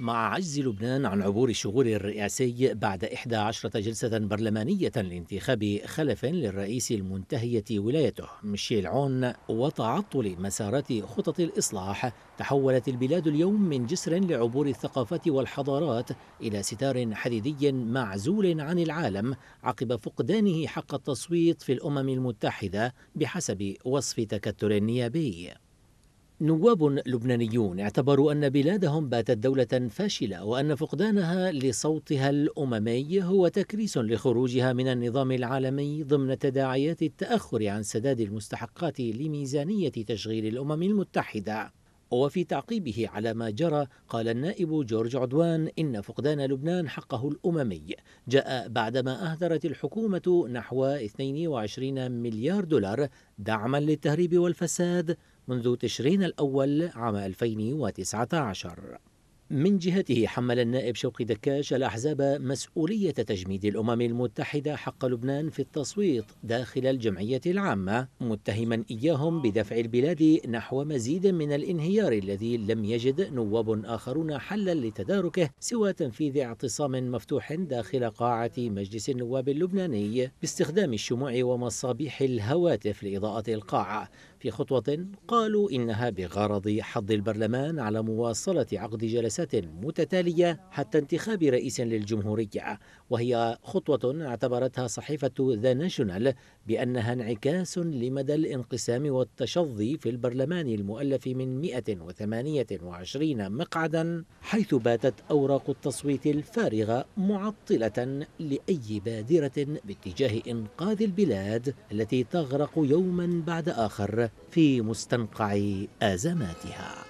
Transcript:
مع عجز لبنان عن عبور الشغور الرئاسي بعد 11 جلسة برلمانية لانتخاب خلف للرئيس المنتهية ولايته ميشيل عون وتعطل مسارات خطط الإصلاح تحولت البلاد اليوم من جسر لعبور الثقافات والحضارات إلى ستار حديدي معزول عن العالم عقب فقدانه حق التصويت في الأمم المتحدة بحسب وصف تكتل نيابي نواب لبنانيون اعتبروا أن بلادهم باتت دولة فاشلة وأن فقدانها لصوتها الأممي هو تكريس لخروجها من النظام العالمي ضمن تداعيات التأخر عن سداد المستحقات لميزانية تشغيل الأمم المتحدة وفي تعقيبه على ما جرى قال النائب جورج عدوان إن فقدان لبنان حقه الأممي جاء بعدما أهدرت الحكومة نحو 22 مليار دولار دعما للتهريب والفساد منذ تشرين الأول عام 2019 من جهته حمل النائب شوقي دكاش الأحزاب مسؤولية تجميد الأمم المتحدة حق لبنان في التصويت داخل الجمعية العامة متهما إياهم بدفع البلاد نحو مزيد من الانهيار الذي لم يجد نواب آخرون حلا لتداركه سوى تنفيذ اعتصام مفتوح داخل قاعة مجلس النواب اللبناني باستخدام الشموع ومصابيح الهواتف لإضاءة القاعة في خطوة قالوا إنها بغرض حض البرلمان على مواصلة عقد جلسات جلسات متتالية حتى انتخاب رئيس للجمهورية وهي خطوة اعتبرتها صحيفة ذا ناشونال بأنها انعكاس لمدى الانقسام والتشظي في البرلمان المؤلف من 128 مقعدا حيث باتت أوراق التصويت الفارغة معطلة لأي بادرة باتجاه إنقاذ البلاد التي تغرق يوما بعد آخر في مستنقع أزماتها